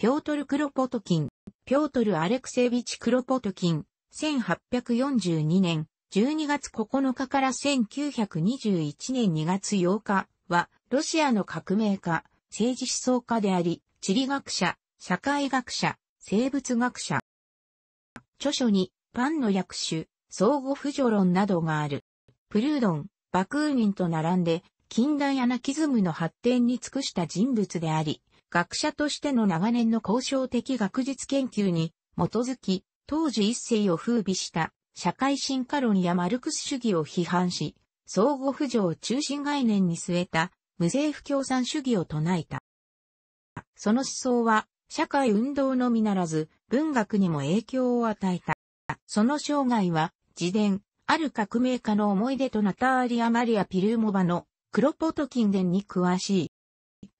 ピョートル・クロポトキン、ピョートル・アレクセービチ・クロポトキン、1842年12月9日から1921年2月8日は、ロシアの革命家、政治思想家であり、地理学者、社会学者、生物学者。著書に、パンの役種、相互扶助論などがある。プルードン、バクーニンと並んで、近代アナキズムの発展に尽くした人物であり、学者としての長年の交渉的学術研究に基づき、当時一世を風靡した社会進化論やマルクス主義を批判し、相互扶助を中心概念に据えた無政府共産主義を唱えた。その思想は社会運動のみならず文学にも影響を与えた。その生涯は自伝、ある革命家の思い出とナターリア・マリア・ピルーモバのクロポトキン伝に詳しい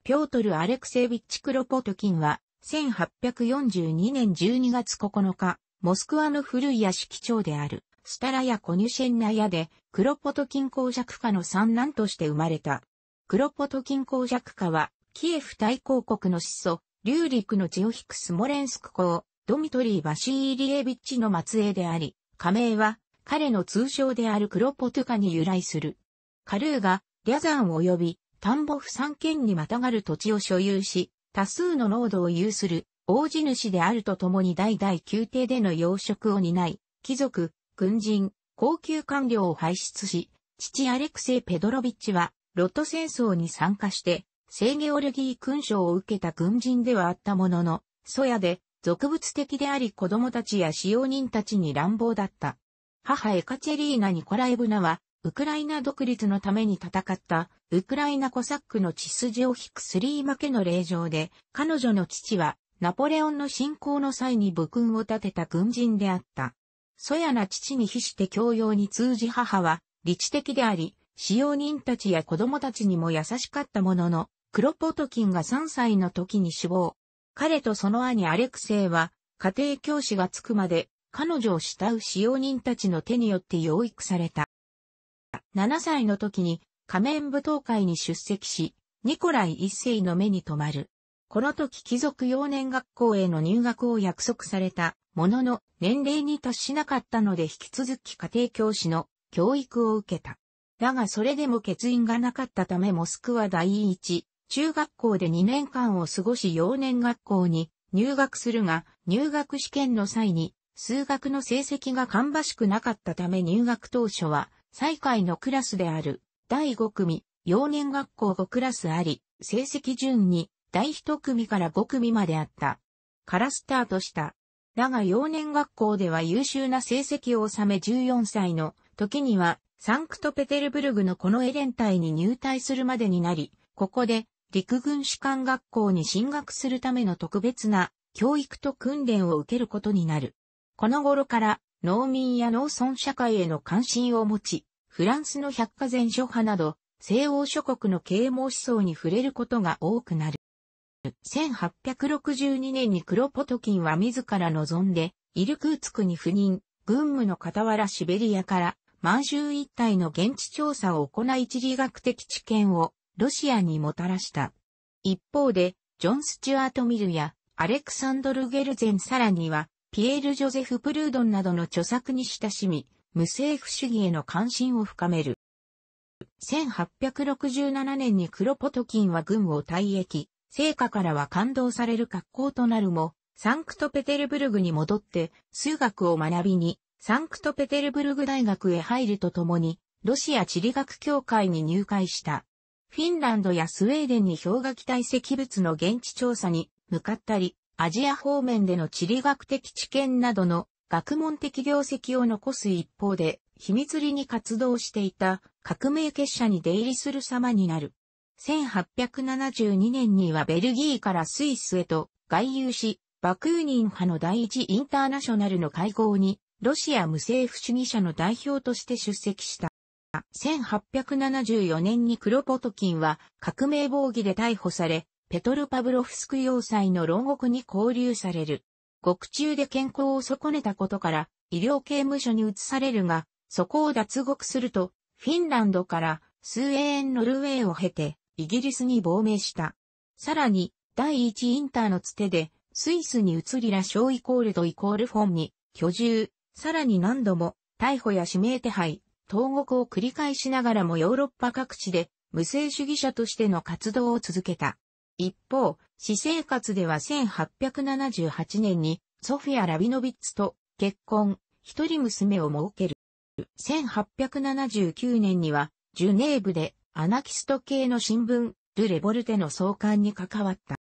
ピョートル・アレクセービッチ・クロポトキンは、1842年12月9日、モスクワの古い屋敷町である、スタラヤ・コニュシェンナヤで、クロポトキン公爵家の三男として生まれた。クロポトキン公爵家は、キエフ大公国の始祖、リューリクの血を引くスモレンスク公、ドミトリー・バシーリエビッチの末裔であり、加盟は、彼の通称であるクロポトカに由来する。カルーが、リャザン及び田んぼ不産権にまたがる土地を所有し、多数の濃度を有する大地主であるとともに代々宮廷での養殖を担い、貴族、軍人、高級官僚を輩出し、父アレクセイ・ペドロビッチは、ロット戦争に参加して、聖ゲオルギー勲章を受けた軍人ではあったものの、ソヤで、俗物的であり子供たちや使用人たちに乱暴だった。母エカチェリーナ・ニコライブナは、ウクライナ独立のために戦った、ウクライナコサックの血筋を引くスリー負けの令状で、彼女の父は、ナポレオンの侵攻の際に武勲を立てた軍人であった。そやな父に比して教養に通じ母は、理知的であり、使用人たちや子供たちにも優しかったものの、クロポトキンが3歳の時に死亡。彼とその兄アレクセイは、家庭教師がつくまで、彼女を慕う使用人たちの手によって養育された。7歳の時に仮面舞踏会に出席し、ニコライ一世の目に留まる。この時貴族幼年学校への入学を約束されたものの年齢に達しなかったので引き続き家庭教師の教育を受けた。だがそれでも欠員がなかったためモスクワ第一中学校で2年間を過ごし幼年学校に入学するが入学試験の際に数学の成績が芳しくなかったため入学当初は最下位のクラスである、第5組、幼年学校5クラスあり、成績順に、第1組から5組まであった。からスタートした。だが幼年学校では優秀な成績を収め14歳の時にはサンクトペテルブルグのこのエレン隊に入隊するまでになり、ここで陸軍士官学校に進学するための特別な教育と訓練を受けることになる。この頃から農民や農村社会への関心を持ち、フランスの百科全書派など、西欧諸国の啓蒙思想に触れることが多くなる。1862年にクロポトキンは自ら望んで、イルクーツクに赴任、軍務の傍らシベリアから、満州一帯の現地調査を行い地理学的知見をロシアにもたらした。一方で、ジョン・スチュアート・ミルやアレクサンドル・ゲルゼンさらには、ピエール・ジョゼフ・プルードンなどの著作に親しみ、無政府主義への関心を深める。1867年にクロポトキンは軍を退役、成果からは感動される格好となるも、サンクトペテルブルグに戻って数学を学びに、サンクトペテルブルグ大学へ入るとともに、ロシア地理学協会に入会した。フィンランドやスウェーデンに氷河期堆積物の現地調査に向かったり、アジア方面での地理学的知見などの学問的業績を残す一方で、秘密裏に活動していた革命結社に出入りする様になる。1872年にはベルギーからスイスへと外遊し、バクーニン派の第一インターナショナルの会合に、ロシア無政府主義者の代表として出席した。1874年にクロポトキンは革命防義で逮捕され、ペトルパブロフスク要塞の牢獄に拘留される。獄中で健康を損ねたことから、医療刑務所に移されるが、そこを脱獄すると、フィンランドからスウェーンノルウェーを経て、イギリスに亡命した。さらに、第一インターのつてで、スイスに移りらーイコールドイコールフォンに居住、さらに何度も逮捕や指名手配、投獄を繰り返しながらもヨーロッパ各地で無性主義者としての活動を続けた。一方、私生活では1878年にソフィア・ラビノビッツと結婚、一人娘を設ける。1879年にはジュネーブでアナキスト系の新聞、ル・レボルテの創刊に関わった。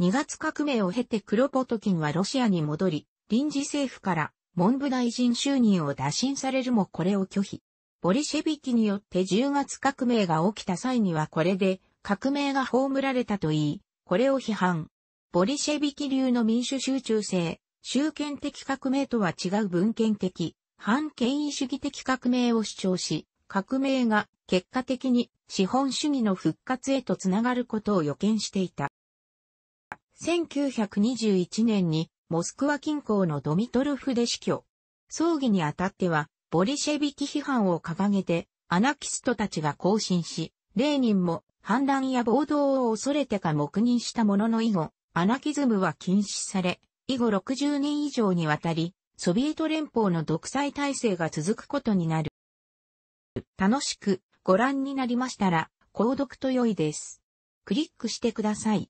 2月革命を経てクロポトキンはロシアに戻り、臨時政府から文部大臣就任を打診されるもこれを拒否。ボリシェビキによって10月革命が起きた際にはこれで革命が葬られたと言い、これを批判。ボリシェビキ流の民主集中性、集権的革命とは違う文献的、反権威主義的革命を主張し、革命が結果的に資本主義の復活へとつながることを予見していた。1921年にモスクワ近郊のドミトルフで死去。葬儀にあたっては、ボリシェビキ批判を掲げて、アナキストたちが行進し、レーニンも反乱や暴動を恐れてか黙認したものの以後、アナキズムは禁止され、以後60年以上にわたり、ソビエト連邦の独裁体制が続くことになる。楽しくご覧になりましたら、購読と良いです。クリックしてください。